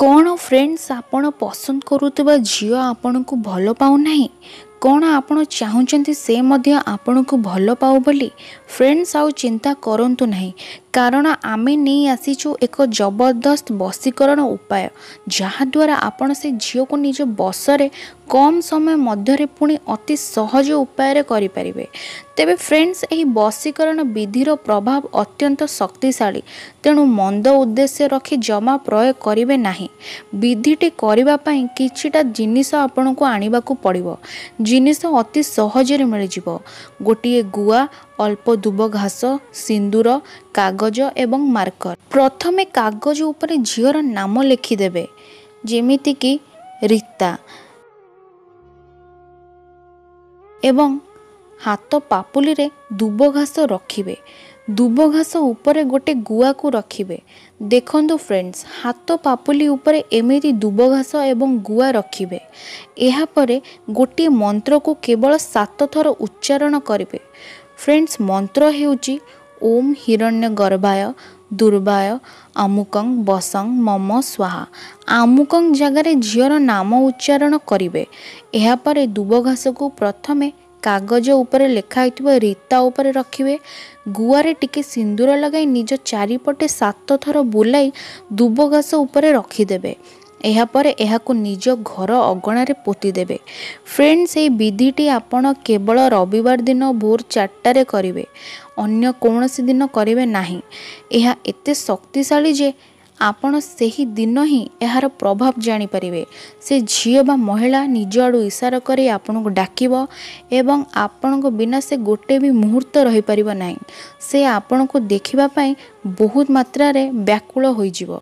କ'ଣ ଫ୍ରେଣ୍ଡସ୍ ଆପଣ ପସନ୍ଦ କରୁଥିବା ଝିଅ ଆପଣଙ୍କୁ ଭଲ ପାଉନାହିଁ କ'ଣ ଆପଣ ଚାହୁଁଛନ୍ତି ସେ ମଧ୍ୟ ଆପଣଙ୍କୁ ଭଲ ପାଉ ବୋଲି ଫ୍ରେଣ୍ଡସ୍ ଆଉ ଚିନ୍ତା କରନ୍ତୁ ନାହିଁ କାରଣ ଆମେ ନେଇ ଆସିଛୁ ଏକ ଜବରଦସ୍ତ ବଶୀକରଣ ଉପାୟ ଯାହାଦ୍ୱାରା ଆପଣ ସେ ଝିଅକୁ ନିଜ ବସରେ କମ୍ ସମୟ ମଧ୍ୟରେ ପୁଣି ଅତି ସହଜ ଉପାୟରେ କରିପାରିବେ ତେବେ ଫ୍ରେଣ୍ଡସ୍ ଏହି ବଶୀକରଣ ବିଧିର ପ୍ରଭାବ ଅତ୍ୟନ୍ତ ଶକ୍ତିଶାଳୀ ତେଣୁ ମନ୍ଦ ଉଦ୍ଦେଶ୍ୟ ରଖି ଜମା ପ୍ରୟୋଗ କରିବେ ନାହିଁ ବିଧିଟି କରିବା ପାଇଁ କିଛିଟା ଜିନିଷ ଆପଣଙ୍କୁ ଆଣିବାକୁ ପଡ଼ିବ ଜିନିଷ ଅତି ସହଜରେ ମିଳିଯିବ ଗୋଟିଏ ଗୁଆ ଅଳ୍ପ ଦୁବ ଘାସ ସିନ୍ଦୁର କାଗଜ ଏବଂ ମାର୍କର ପ୍ରଥମେ କାଗଜ ଉପରେ ଝିଅର ନାମ ଲେଖିଦେବେ ଯେମିତିକି ରୀତା ଏବଂ ହାତ ପାପୁଲିରେ ଦୁବ ଘାସ ରଖିବେ ଦୁବ ଘାସ ଉପରେ ଗୋଟେ ଗୁଆକୁ ରଖିବେ ଦେଖନ୍ତୁ ଫ୍ରେଣ୍ଡସ୍ ହାତ ପାପୁଲି ଉପରେ ଏମିତି ଦୁବ ଘାସ ଏବଂ ଗୁଆ ରଖିବେ ଏହାପରେ ଗୋଟିଏ ମନ୍ତ୍ରକୁ କେବଳ ସାତ ଥର ଉଚ୍ଚାରଣ କରିବେ ଫ୍ରେଣ୍ଡସ୍ ମନ୍ତ୍ର ହେଉଛି ଓମ୍ ହିରଣ୍ୟ ଗର୍ବାୟ ଦୁର୍ବାୟ ଆମୁକଂ ବସଙ୍ଗ ମମ ସ୍ୱାହା ଆମୁକଂ ଜାଗାରେ ଝିଅର ନାମ ଉଚ୍ଚାରଣ କରିବେ ଏହାପରେ ଦୁବ ଘାସକୁ ପ୍ରଥମେ କାଗଜ ଉପରେ ଲେଖା ହୋଇଥିବା ରୀତା ଉପରେ ରଖିବେ ଗୁଆରେ ଟିକେ ସିନ୍ଦୁର ଲଗାଇ ନିଜ ଚାରିପଟେ ସାତ ଥର ବୁଲାଇ ଦୁବ ଘାସ ଉପରେ ରଖିଦେବେ ଏହାପରେ ଏହାକୁ ନିଜ ଘର ଅଗଣାରେ ପୋତିଦେବେ ଫ୍ରେଣ୍ଡସ୍ ଏହି ବିଧିଟି ଆପଣ କେବଳ ରବିବାର ଦିନ ଭୋର ଚାରିଟାରେ କରିବେ ଅନ୍ୟ କୌଣସି ଦିନ କରିବେ ନାହିଁ ଏହା ଏତେ ଶକ୍ତିଶାଳୀ ଯେ ଆପଣ ସେହି ଦିନ ହିଁ ଏହାର ପ୍ରଭାବ ଜାଣିପାରିବେ ସେ ଝିଅ ବା ମହିଳା ନିଜ ଆଡ଼ୁ ଇସାରା କରି ଆପଣଙ୍କୁ ଡାକିବ ଏବଂ ଆପଣଙ୍କ ବିନା ସେ ଗୋଟେ ବି ମୁହୂର୍ତ୍ତ ରହିପାରିବ ନାହିଁ ସେ ଆପଣଙ୍କୁ ଦେଖିବା ପାଇଁ ବହୁତ ମାତ୍ରାରେ ବ୍ୟାକୁଳ ହୋଇଯିବ